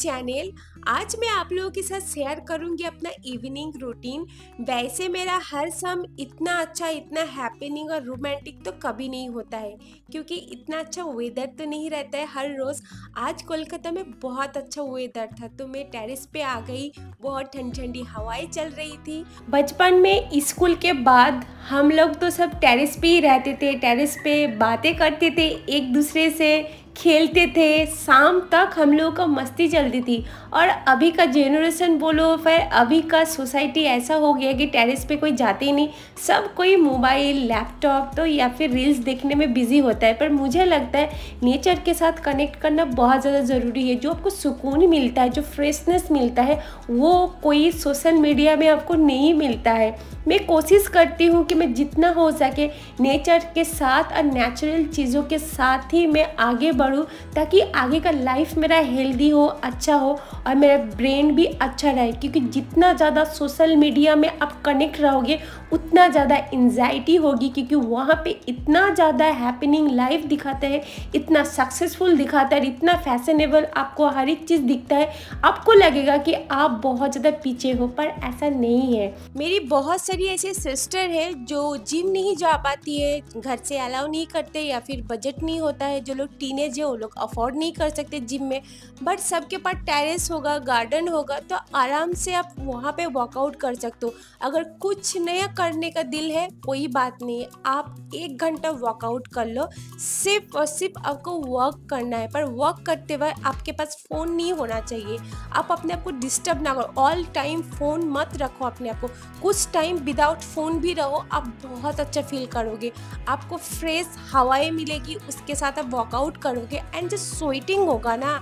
Channel आज मैं आप लोगों के साथ शेयर करूंगी अपना इवनिंग रूटीन वैसे मेरा हर सम इतना अच्छा इतना हैपनिंग और रोमांटिक तो कभी नहीं होता है क्योंकि इतना अच्छा वेदर तो नहीं रहता है हर रोज़ आज कोलकाता में बहुत अच्छा वेदर था तो मैं टेरिस पे आ गई बहुत ठंडी ठंडी हवाएं चल रही थी बचपन में स्कूल के बाद हम लोग तो सब टेरिस पे ही रहते थे टेरिस पे बातें करते थे एक दूसरे से खेलते थे शाम तक हम लोगों का मस्ती चलती थी और अभी का जेनरेशन बोलो फिर अभी का सोसाइटी ऐसा हो गया कि टेरेस पे कोई जाते ही नहीं सब कोई मोबाइल लैपटॉप तो या फिर रील्स देखने में बिज़ी होता है पर मुझे लगता है नेचर के साथ कनेक्ट करना बहुत ज़्यादा ज़रूरी है जो आपको सुकून मिलता है जो फ्रेशनेस मिलता है वो कोई सोशल मीडिया में आपको नहीं मिलता है मैं कोशिश करती हूँ कि मैं जितना हो सके नेचर के साथ और नेचुरल चीज़ों के साथ ही मैं आगे बढ़ूँ ताकि आगे का लाइफ मेरा हेल्दी हो अच्छा हो और मेरा ब्रेन भी अच्छा रहे क्योंकि जितना ज़्यादा सोशल मीडिया में आप कनेक्ट रहोगे उतना ज़्यादा एनजाइटी होगी क्योंकि वहाँ पे इतना ज़्यादा हैपनिंग लाइफ दिखाता है इतना सक्सेसफुल दिखाता है इतना फैशनेबल आपको हर एक चीज़ दिखता है आपको लगेगा कि आप बहुत ज़्यादा पीछे हो पर ऐसा नहीं है मेरी बहुत सारी ऐसी सिस्टर है जो जिम नहीं जा पाती है घर से अलाउ नहीं करते या फिर बजट नहीं होता है जो लोग टीनेज है वो लोग अफोर्ड नहीं कर सकते जिम में बट सबके पास टेरेस होगा गार्डन होगा तो आराम से आप वहाँ पे वर्कआउट कर सकते हो अगर कुछ नया करने का दिल है कोई बात नहीं आप एक घंटा वर्कआउट कर लो सिर्फ और सिर्फ आपको वर्क करना है पर वर्क करते हुए आपके पास फ़ोन नहीं होना चाहिए आप अपने आप को डिस्टर्ब ना करो ऑल टाइम फ़ोन मत रखो अपने आप को कुछ टाइम विदाउट फ़ोन भी रहो आप बहुत अच्छा फील करोगे आपको फ्रेश हवाएं मिलेगी उसके साथ आप वर्कआउट करोगे एंड जो स्वेटिंग होगा ना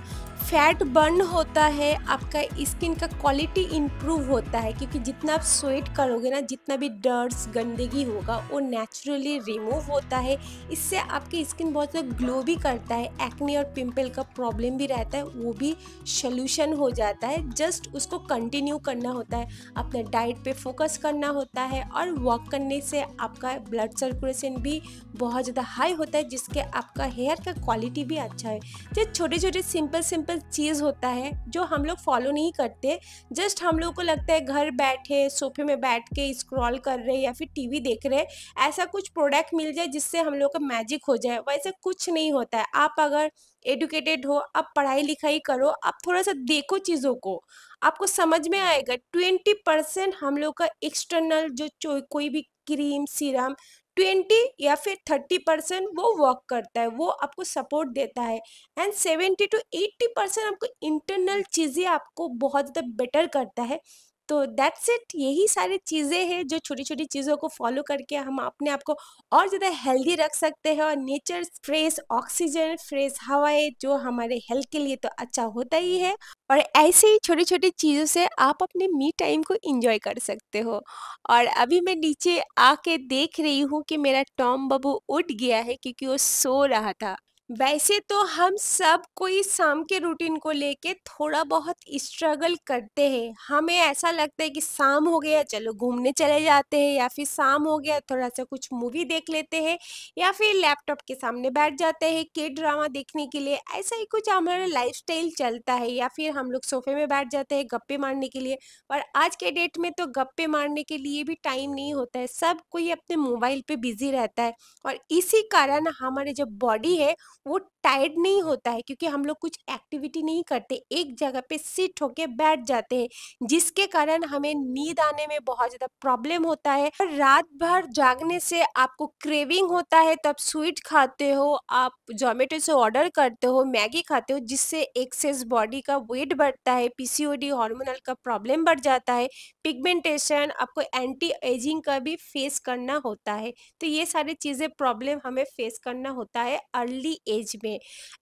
फैट बर्न होता है आपका स्किन का क्वालिटी इम्प्रूव होता है क्योंकि जितना आप स्वेट करोगे ना जितना भी डर्ट्स गंदगी होगा वो नेचुरली रिमूव होता है इससे आपकी स्किन बहुत ज़्यादा ग्लो भी करता है एक्ने और पिंपल का प्रॉब्लम भी रहता है वो भी सोल्यूशन हो जाता है जस्ट उसको कंटिन्यू करना होता है अपने डाइट पर फोकस करना होता है और वॉक करने से आपका ब्लड सर्कुलेशन भी बहुत ज़्यादा हाई होता है जिसके आपका हेयर का क्वालिटी भी अच्छा है जो छोटे छोटे सिंपल सिंपल सिंपल चीज़ होता है जो हम लोग फॉलो नहीं करते जस्ट हम लोग को लगता है घर बैठे सोफे में बैठ के स्क्रॉल कर रहे या फिर टीवी देख रहे ऐसा कुछ प्रोडक्ट मिल जाए जिससे हम लोग का मैजिक हो जाए वैसे कुछ नहीं होता है आप अगर एडुकेटेड हो आप पढ़ाई लिखाई करो आप थोड़ा सा देखो चीज़ों को आपको समझ में आएगा ट्वेंटी परसेंट हम लोग का एक्सटर्नल जो कोई भी क्रीम सीरम ट्वेंटी या फिर थर्टी परसेंट वो वर्क करता है वो आपको सपोर्ट देता है and seventy two eighty percent आपको इंटरनल चीज़ें आपको बहुत ज़्यादा बेटर करता है तो दैट्स इट यही सारी चीज़ें हैं जो छोटी छोटी चीज़ों को फॉलो करके हम अपने आप को और ज़्यादा हेल्दी रख सकते हैं और नेचर फ्रेश ऑक्सीजन फ्रेश हवाएं जो हमारे हेल्थ के लिए तो अच्छा होता ही है और ऐसे ही छोटी छोटी चीज़ों से आप अपने मी टाइम को इंजॉय कर सकते हो और अभी मैं नीचे आके देख रही हूँ कि मेरा टॉम बाबू उठ गया है क्योंकि वो सो रहा था वैसे तो हम सब कोई शाम के रूटीन को लेके थोड़ा बहुत स्ट्रगल करते हैं हमें ऐसा लगता है कि शाम हो गया चलो घूमने चले जाते हैं या फिर शाम हो गया थोड़ा सा कुछ मूवी देख लेते हैं या फिर लैपटॉप के सामने बैठ जाते हैं के ड्रामा देखने के लिए ऐसा ही कुछ हमारा लाइफस्टाइल चलता है या फिर हम लोग सोफे में बैठ जाते हैं गप्पे मारने के लिए और आज के डेट में तो गप्पे मारने के लिए भी टाइम नहीं होता है सब कोई अपने मोबाइल पर बिजी रहता है और इसी कारण हमारे जो बॉडी है वो टायर्ड नहीं होता है क्योंकि हम लोग कुछ एक्टिविटी नहीं करते एक जगह पे सिट होके बैठ जाते हैं जिसके कारण हमें नींद आने में बहुत ज़्यादा प्रॉब्लम होता है रात भर जागने से आपको क्रेविंग होता है तब स्वीट खाते हो आप जोमेटो से ऑर्डर करते हो मैगी खाते हो जिससे एक्सेस बॉडी का वेट बढ़ता है पी हार्मोनल का प्रॉब्लम बढ़ जाता है पिगमेंटेशन आपको एंटी एजिंग का भी फेस करना होता है तो ये सारी चीज़ें प्रॉब्लम हमें फेस करना होता है अर्ली एज एज में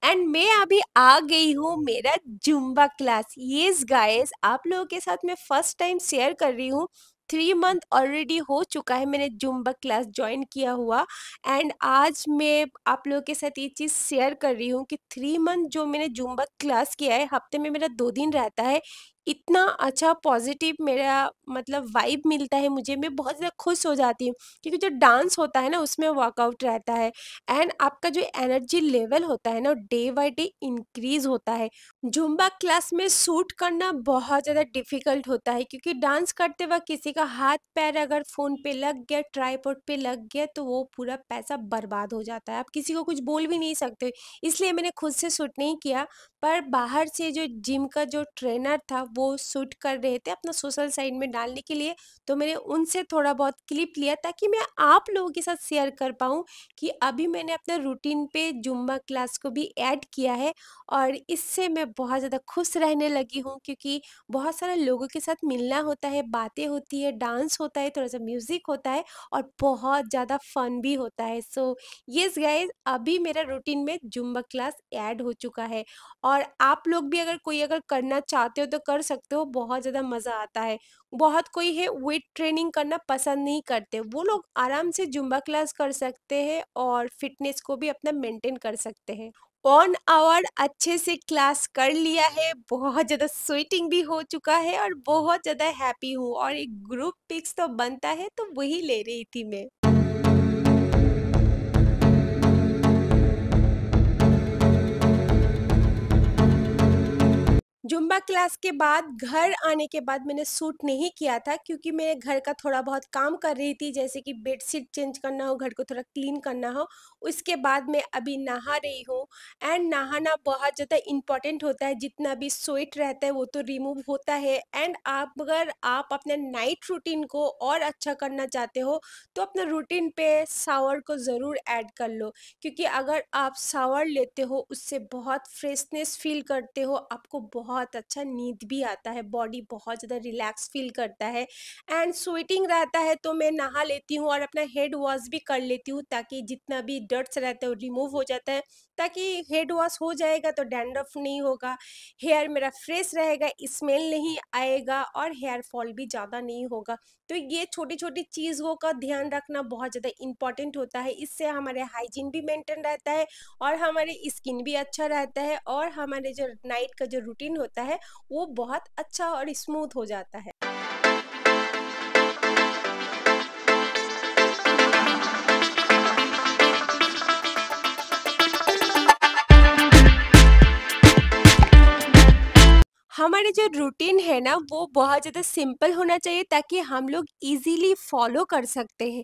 एंड मैं अभी आ गई हूँ मेरा जुम्बा क्लास ये गाइस आप लोगों के साथ मैं फर्स्ट टाइम शेयर कर रही हूँ थ्री मंथ ऑलरेडी हो चुका है मैंने जुम्बा क्लास ज्वाइन किया हुआ एंड आज मैं आप लोगों के साथ ये चीज़ शेयर कर रही हूँ कि थ्री मंथ जो मैंने जुम्बा क्लास किया है हफ्ते में मेरा दो दिन रहता है इतना अच्छा पॉजिटिव मेरा मतलब वाइब मिलता है मुझे मैं बहुत ज़्यादा खुश हो जाती हूँ क्योंकि जो डांस होता है ना उसमें वर्कआउट रहता है एंड आपका जो एनर्जी लेवल होता है ना डे बाई डे इंक्रीज होता है जुम्बा क्लास में सूट करना बहुत ज़्यादा डिफिकल्ट होता है क्योंकि डांस करते वक्त किसी का हाथ पैर अगर फ़ोन पे लग गया ट्राईपोर्ट पे लग गया तो वो पूरा पैसा बर्बाद हो जाता है आप किसी को कुछ बोल भी नहीं सकते इसलिए मैंने खुद से सूट नहीं किया पर बाहर से जो जिम का जो ट्रेनर था वो शूट कर रहे थे अपना सोशल साइट में डालने के लिए तो मैंने उनसे थोड़ा बहुत क्लिप लिया ताकि मैं आप लोगों के साथ शेयर कर पाऊँ कि अभी मैंने अपना रूटीन पे जुम्मा क्लास को भी ऐड किया है और इससे मैं बहुत ज़्यादा खुश रहने लगी हूँ क्योंकि बहुत सारे लोगों के साथ मिलना होता है बातें होती है डांस होता है थोड़ा सा म्यूज़िक होता है और बहुत ज़्यादा फन भी होता है सो येस गाइज अभी मेरा रूटीन में जुम्बा क्लास ऐड हो चुका है और आप लोग भी अगर कोई अगर करना चाहते हो तो कर सकते हो बहुत ज़्यादा मज़ा आता है बहुत कोई है वेट ट्रेनिंग करना पसंद नहीं करते वो लोग आराम से जुम्बा क्लास कर सकते हैं और फिटनेस को भी अपना मेंटेन कर सकते हैं वन आवर अच्छे से क्लास कर लिया है बहुत ज़्यादा स्वेटिंग भी हो चुका है और बहुत ज़्यादा हैप्पी हूँ और एक ग्रुप पिक्स तो बनता है तो वही ले रही थी मैं जुम्बा क्लास के बाद घर आने के बाद मैंने सूट नहीं किया था क्योंकि मैं घर का थोड़ा बहुत काम कर रही थी जैसे कि बेडशीट चेंज करना हो घर को थोड़ा क्लीन करना हो उसके बाद मैं अभी नहा रही हूँ एंड नहाना बहुत ज़्यादा इम्पॉर्टेंट होता है जितना भी स्वेट रहता है वो तो रिमूव होता है एंड आप अगर आप अपने नाइट रूटीन को और अच्छा करना चाहते हो तो अपना रूटीन पे सावर को ज़रूर ऐड कर लो क्योंकि अगर आप सावर लेते हो उससे बहुत फ्रेशनेस फील करते हो आपको बहुत बहुत अच्छा नींद भी आता है बॉडी बहुत ज़्यादा रिलैक्स फील करता है एंड स्वेटिंग रहता है तो मैं नहा लेती हूँ और अपना हेड वॉश भी कर लेती हूँ ताकि जितना भी डर्ट्स रहता है वो रिमूव हो जाता है ताकि हेड वॉश हो जाएगा तो डैंड्रफ नहीं होगा हेयर मेरा फ्रेश रहेगा स्मेल नहीं आएगा और हेयर फॉल भी ज़्यादा नहीं होगा तो ये छोटी छोटी चीज़ों का ध्यान रखना बहुत ज़्यादा इंपॉर्टेंट होता है इससे हमारे हाइजीन भी मेंटेन रहता है और हमारे स्किन भी अच्छा रहता है और हमारे जो नाइट का जो रूटीन होता है वो बहुत अच्छा और स्मूथ हो जाता है हमारे जो रूटीन है ना वो बहुत ज़्यादा सिंपल होना चाहिए ताकि हम लोग इजीली फॉलो कर सकते हैं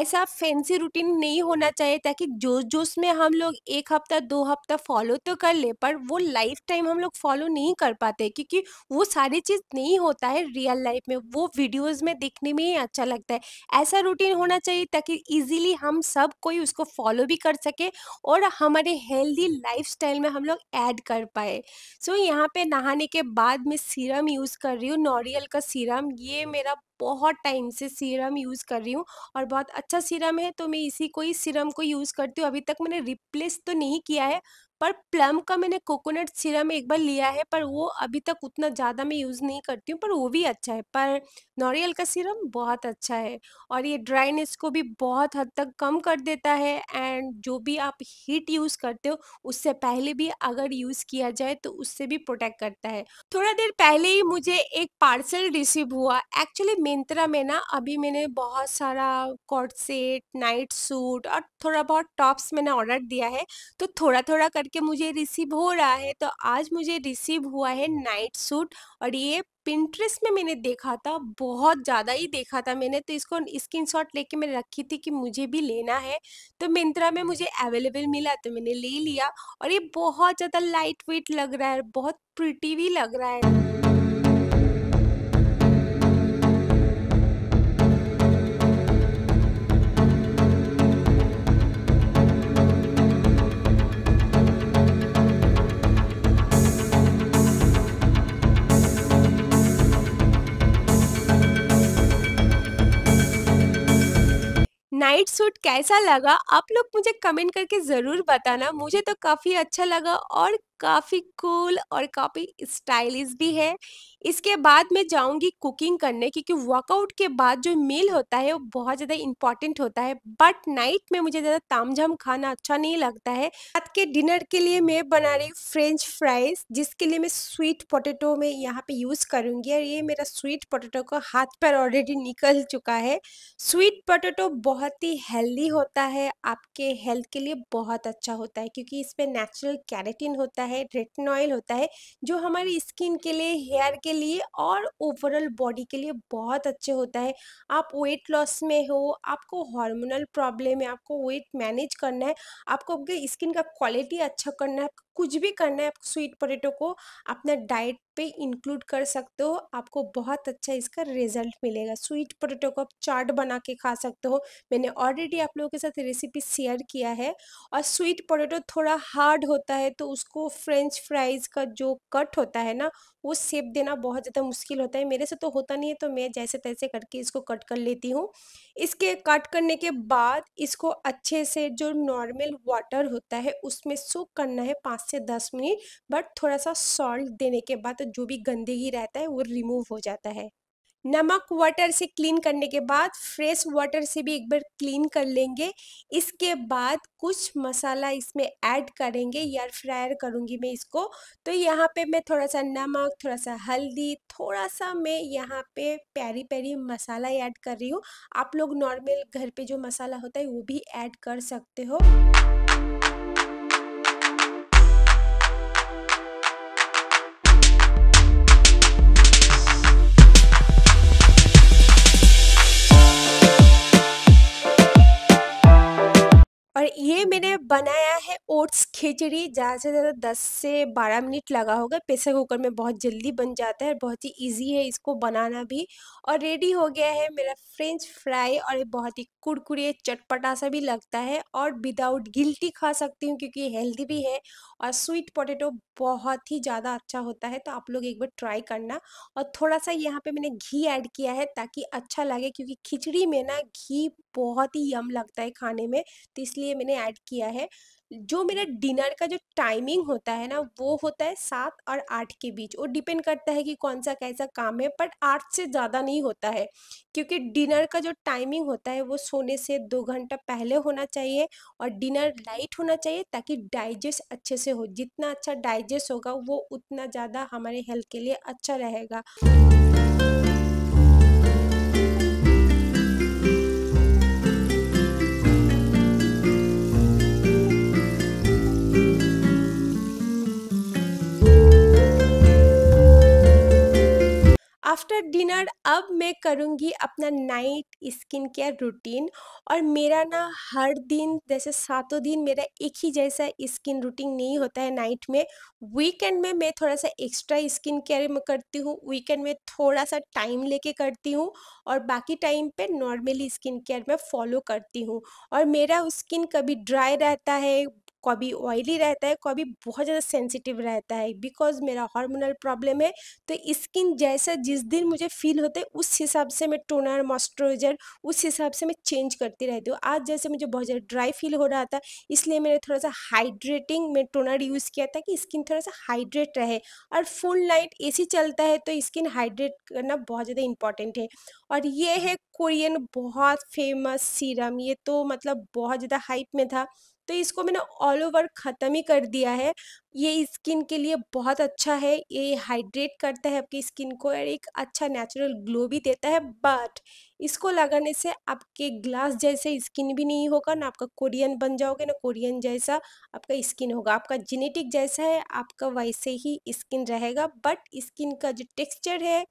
ऐसा फैंसी रूटीन नहीं होना चाहिए ताकि जोश जोश में हम लोग एक हफ्ता दो हफ्ता फॉलो तो कर ले पर वो लाइफ टाइम हम लोग फॉलो नहीं कर पाते क्योंकि वो सारी चीज़ नहीं होता है रियल लाइफ में वो वीडियोज़ में देखने में ही अच्छा लगता है ऐसा रूटीन होना चाहिए ताकि ईजिली हम सब कोई उसको फॉलो भी कर सके और हमारे हेल्दी लाइफ में हम लोग ऐड कर पाए सो so, यहाँ पर नहाने के बाद मैं सीरम यूज़ कर रही हूँ नॉरियल का सीरम ये मेरा बहुत टाइम से सीरम यूज़ कर रही हूँ और बहुत अच्छा सीरम है तो मैं इसी को ही सीरम को यूज़ करती हूँ अभी तक मैंने रिप्लेस तो नहीं किया है पर प्लम का मैंने कोकोनट सीरम एक बार लिया है पर वो अभी तक उतना ज़्यादा मैं यूज़ नहीं करती हूँ पर वो भी अच्छा है पर नॉरियल का सीरम बहुत अच्छा है और ये ड्राइनेस को भी बहुत हद तक कम कर देता है एंड जो भी आप हीट यूज़ करते हो उससे पहले भी अगर यूज़ किया जाए तो उससे भी प्रोटेक्ट करता है थोड़ा देर पहले ही मुझे एक पार्सल रिसीव हुआ एक्चुअली मिंत्रा में ना अभी मैंने बहुत सारा कॉट सेट नाइट सूट और थोड़ा बहुत टॉप्स मैंने ऑर्डर दिया है तो थोड़ा थोड़ा कर करके मुझे रिसीव हो रहा है तो आज मुझे रिसीव हुआ है नाइट सूट और ये पिंट्रेस में मैंने देखा था बहुत ज़्यादा ही देखा था मैंने तो इसको स्क्रीन शॉट लेके मैंने रखी थी कि मुझे भी लेना है तो मिंत्रा में मुझे अवेलेबल मिला तो मैंने ले लिया और ये बहुत ज़्यादा लाइट वेट लग रहा है बहुत प्रिटी भी लग रहा है व्हाइट सूट कैसा लगा आप लोग मुझे कमेंट करके ज़रूर बताना मुझे तो काफ़ी अच्छा लगा और काफ़ी कूल और काफ़ी स्टाइलिश भी हम्म। है इसके बाद मैं जाऊंगी कुकिंग करने क्योंकि वर्कआउट के बाद जो मील होता है वो बहुत ज़्यादा इंपॉर्टेंट होता है बट नाइट में मुझे ज़्यादा तामझाम खाना अच्छा नहीं लगता है रात के डिनर के लिए मैं बना रही हूँ फ्रेंच फ्राइज जिसके लिए मैं स्वीट पोटेटो में यहाँ पे यूज़ करूँगी और ये मेरा स्वीट पोटेटो का हाथ पर ऑलरेडी निकल चुका है स्वीट पोटेटो बहुत ही हेल्दी होता है आपके हेल्थ के लिए बहुत अच्छा होता है क्योंकि इसमें नेचुरल कैरेटिन होता है है रेटिन ऑयल होता है जो हमारी स्किन के लिए हेयर के लिए और ओवरऑल बॉडी के लिए बहुत अच्छे होता है आप वेट लॉस में हो आपको हार्मोनल प्रॉब्लम है आपको वेट मैनेज करना है आपको आपके स्किन का क्वालिटी अच्छा करना है कुछ भी करना है आप स्वीट पोटेटो को अपना डाइट पे इंक्लूड कर सकते हो आपको बहुत अच्छा इसका रिजल्ट मिलेगा स्वीट पोटेटो को आप चाट बना के खा सकते हो मैंने ऑलरेडी आप लोगों के साथ रेसिपी शेयर किया है और स्वीट पोटेटो थोड़ा हार्ड होता है तो उसको फ्रेंच फ्राइज़ का जो कट होता है ना वो सेप देना बहुत ज़्यादा मुश्किल होता है मेरे से तो होता नहीं है तो मैं जैसे तैसे करके इसको कट कर लेती हूँ इसके कट करने के बाद इसको अच्छे से जो नॉर्मल वाटर होता है उसमें सूख करना है पाँच से दस मिनट बट थोड़ा सा सॉल्ट देने के बाद जो भी गंदगी रहता है वो रिमूव हो जाता है नमक वाटर से क्लीन करने के बाद फ्रेश वाटर से भी एक बार क्लीन कर लेंगे इसके बाद कुछ मसाला इसमें ऐड करेंगे या फ्रायर करूँगी मैं इसको तो यहाँ पे मैं थोड़ा सा नमक थोड़ा सा हल्दी थोड़ा सा मैं यहाँ पे प्यारी प्यारी मसाला ऐड कर रही हूँ आप लोग नॉर्मल घर पे जो मसाला होता है वो भी ऐड कर सकते हो बनाया है ओट्स खिचड़ी ज़्यादा से ज़्यादा दस से बारह मिनट लगा होगा प्रेशर कुकर में बहुत जल्दी बन जाता है बहुत ही इजी है इसको बनाना भी और रेडी हो गया है मेरा फ्रेंच फ्राई और ये बहुत ही कुरकुरे चटपटा सा भी लगता है और विदाउट गिल्टी खा सकती हूँ क्योंकि हेल्दी भी है और स्वीट पोटैटो बहुत ही ज़्यादा अच्छा होता है तो आप लोग एक बार ट्राई करना और थोड़ा सा यहाँ पे मैंने घी ऐड किया है ताकि अच्छा लगे क्योंकि खिचड़ी में ना घी बहुत ही यम लगता है खाने में तो इसलिए मैंने ऐड किया है जो मेरा डिनर का जो टाइमिंग होता है ना वो होता है सात और आठ के बीच वो डिपेंड करता है कि कौन सा कैसा काम है बट आठ से ज़्यादा नहीं होता है क्योंकि डिनर का जो टाइमिंग होता है वो सोने से दो घंटा पहले होना चाहिए और डिनर लाइट होना चाहिए ताकि डाइजेस्ट अच्छे से हो जितना अच्छा डाइजेस्ट होगा वो उतना ज़्यादा हमारे हेल्थ के लिए अच्छा रहेगा आफ्टर डिनर अब मैं करूँगी अपना नाइट स्किन केयर रूटीन और मेरा ना हर दिन जैसे सातों दिन मेरा एक ही जैसा स्किन रूटीन नहीं होता है नाइट में वीकेंड में मैं थोड़ा सा एक्स्ट्रा स्किन केयर में करती हूँ वीकेंड में थोड़ा सा टाइम लेके करती हूँ और बाकी टाइम पे नॉर्मली स्किन केयर में फॉलो करती हूँ और मेरा स्किन कभी ड्राई रहता है कभी ऑयली रहता है कभी बहुत ज़्यादा सेंसिटिव रहता है बिकॉज मेरा हार्मोनल प्रॉब्लम है तो स्किन जैसा जिस दिन मुझे फील होता है उस हिसाब से मैं टोनर मॉइस्चराइजर उस हिसाब से मैं चेंज करती रहती हूँ आज जैसे मुझे बहुत ज़्यादा ड्राई फील हो रहा था इसलिए मैंने थोड़ा सा हाइड्रेटिंग में टोनर यूज़ किया था कि स्किन थोड़ा सा हाइड्रेट रहे और फुल नाइट ए चलता है तो स्किन हाइड्रेट करना बहुत ज़्यादा इंपॉर्टेंट है और ये है कोरियन बहुत फेमस सीरम ये तो मतलब बहुत ज़्यादा हाइप में था तो इसको मैंने ऑल ओवर ख़त्म ही कर दिया है ये स्किन के लिए बहुत अच्छा है ये हाइड्रेट करता है आपकी स्किन को और एक अच्छा नेचुरल ग्लो भी देता है बट इसको लगाने से आपके ग्लास जैसे स्किन भी नहीं होगा ना आपका कोरियन बन जाओगे ना कोरियन जैसा आपका स्किन होगा आपका जेनेटिक जैसा है आपका वैसे ही स्किन रहेगा बट स्किन का जो टेक्सचर है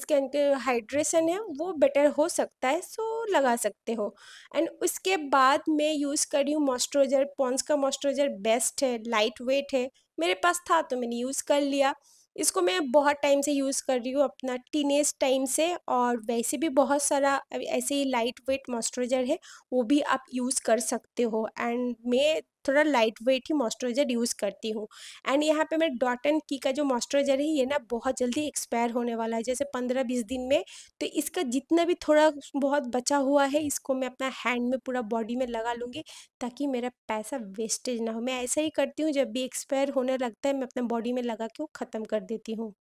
स्किन के हाइड्रेशन है वो बेटर हो सकता है सो लगा सकते हो एंड उसके बाद मैं यूज़ कर रही हूँ मॉइस्चराइजर पॉन्स का मॉइस्चराइजर बेस्ट है लाइट वेट है मेरे पास था तो मैंने यूज़ कर लिया इसको मैं बहुत टाइम से यूज़ कर रही हूँ अपना टीनेज टाइम से और वैसे भी बहुत सारा ऐसे ही लाइट वेट मॉइस्चराइजर है वो भी आप यूज़ कर सकते हो एंड मैं थोड़ा लाइट वेट ही मॉइस्चराइजर यूज़ करती हूँ एंड यहाँ पे मैं डॉट एंड की का जो मॉइस्चराइजर है ये ना बहुत जल्दी एक्सपायर होने वाला है जैसे पंद्रह बीस दिन में तो इसका जितना भी थोड़ा बहुत बचा हुआ है इसको मैं अपना हैंड में पूरा बॉडी में लगा लूँगी ताकि मेरा पैसा वेस्टेज ना हो मैं ऐसा ही करती हूँ जब भी एक्सपायर होने लगता है मैं अपना बॉडी में लगा के वो ख़त्म कर देती हूँ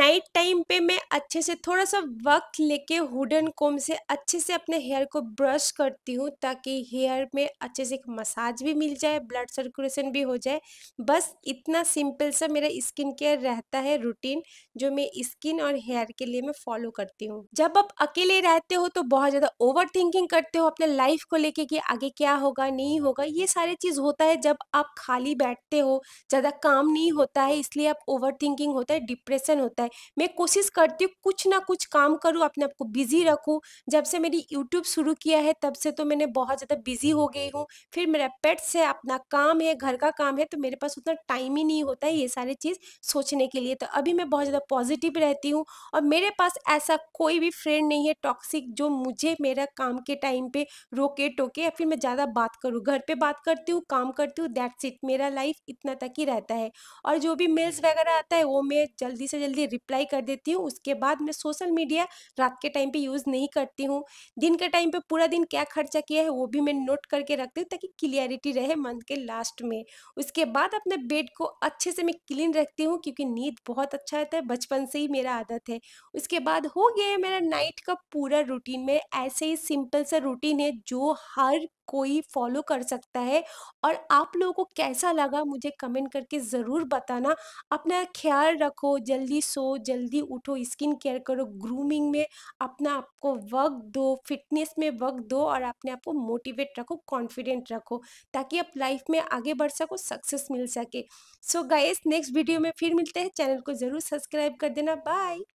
नाइट टाइम पे मैं अच्छे से थोड़ा सा वक्त लेके हुडन कोम से अच्छे से अपने हेयर को ब्रश करती हूँ ताकि हेयर में अच्छे से एक मसाज भी मिल जाए ब्लड सर्कुलेशन भी हो जाए बस इतना सिंपल सा मेरा स्किन केयर रहता है रूटीन जो मैं स्किन और हेयर के लिए मैं फॉलो करती हूँ जब आप अकेले रहते हो तो बहुत ज़्यादा ओवर थिंकिंग करते हो अपने लाइफ को लेके कि आगे क्या होगा नहीं होगा ये सारे चीज़ होता है जब आप खाली बैठते हो ज़्यादा काम नहीं होता है इसलिए आप ओवर थिंकिंग होता है डिप्रेशन होता है है मैं कोशिश करती हूँ कुछ ना कुछ काम करूँ अपने आप को बिजी रखूँ जब से मेरी यूट्यूब शुरू किया है तब से तो मैंने बहुत ज़्यादा बिजी हो गई हूँ फिर मेरा पेट्स है अपना काम है घर का काम है तो मेरे पास उतना टाइम ही नहीं होता है ये सारी चीज़ सोचने के लिए तो अभी मैं बहुत ज़्यादा पॉजिटिव रहती हूँ और मेरे पास ऐसा कोई भी फ्रेंड नहीं है टॉक्सिक जो मुझे मेरा काम के टाइम पे रोके टोके या फिर मैं ज़्यादा बात करूँ घर पे बात करती हूँ काम करती हूँ दैट्स इट मेरा लाइफ इतना तक ही रहता है और जो भी मेल्स वगैरह आता है वो मैं जल्दी से जल्दी रिप्लाई कर देती हूँ उसके बाद मैं सोशल मीडिया रात के टाइम पे यूज़ नहीं करती हूँ दिन के टाइम पे पूरा दिन क्या खर्चा किया है वो भी मैं नोट करके रखती हूँ ताकि क्लियरिटी रहे मंथ के लास्ट में उसके बाद अपने बेड को अच्छे से मैं क्लीन रखती हूँ क्योंकि नींद बहुत अच्छा रहता है बचपन से ही मेरा आदत है उसके बाद हो गया है मेरा नाइट का पूरा रूटीन में ऐसे ही सिंपल सा रूटीन है जो हर कोई फॉलो कर सकता है और आप लोगों को कैसा लगा मुझे कमेंट करके ज़रूर बताना अपना ख्याल रखो जल्दी सो जल्दी उठो स्किन केयर करो ग्रूमिंग में अपना आपको वक्त दो फिटनेस में वक्त दो और अपने आप को मोटिवेट रखो कॉन्फिडेंट रखो ताकि आप लाइफ में आगे बढ़ सको सक्सेस मिल सके सो गाइस नेक्स्ट वीडियो में फिर मिलते हैं चैनल को ज़रूर सब्सक्राइब कर देना बाय